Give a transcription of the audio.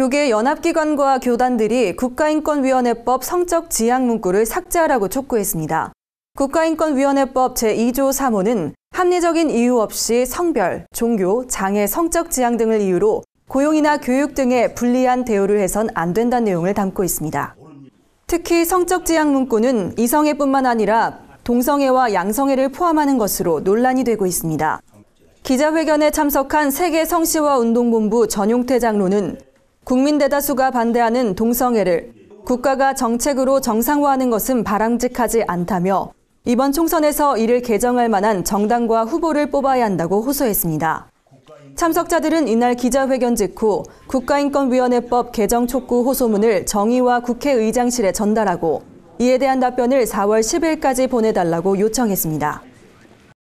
교계 연합기관과 교단들이 국가인권위원회법 성적 지향 문구를 삭제하라고 촉구했습니다. 국가인권위원회법 제2조 3호는 합리적인 이유 없이 성별, 종교, 장애, 성적 지향 등을 이유로 고용이나 교육 등에 불리한 대우를 해선 안 된다는 내용을 담고 있습니다. 특히 성적 지향 문구는 이성애뿐만 아니라 동성애와 양성애를 포함하는 것으로 논란이 되고 있습니다. 기자회견에 참석한 세계성시와 운동본부 전용태 장로는 국민 대다수가 반대하는 동성애를 국가가 정책으로 정상화하는 것은 바람직하지 않다며 이번 총선에서 이를 개정할 만한 정당과 후보를 뽑아야 한다고 호소했습니다. 참석자들은 이날 기자회견 직후 국가인권위원회법 개정 촉구 호소문을 정의와 국회의장실에 전달하고 이에 대한 답변을 4월 10일까지 보내달라고 요청했습니다.